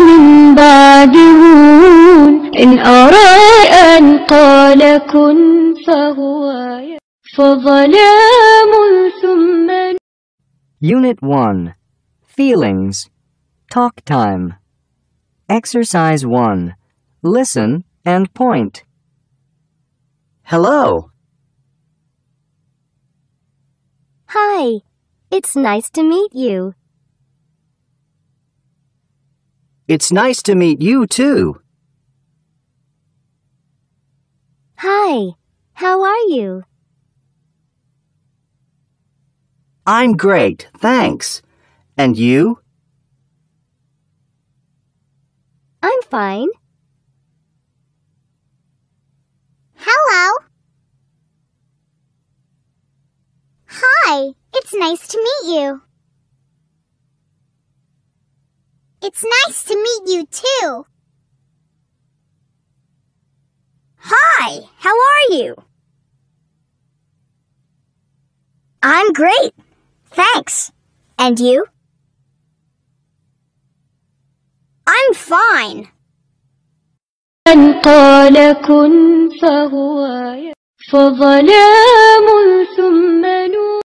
من إن أرى أن قال كن فهو فظلام ثم Unit 1 Feelings Talk Time Exercise 1 Listen and point. Hello. Hi. It's nice to meet you. It's nice to meet you, too. Hi, how are you? I'm great, thanks. And you? I'm fine. Hello. Hi, it's nice to meet you. It's nice to meet you too. Hi, how are you? I'm great. Thanks. And you? I'm fine. فظلام ثم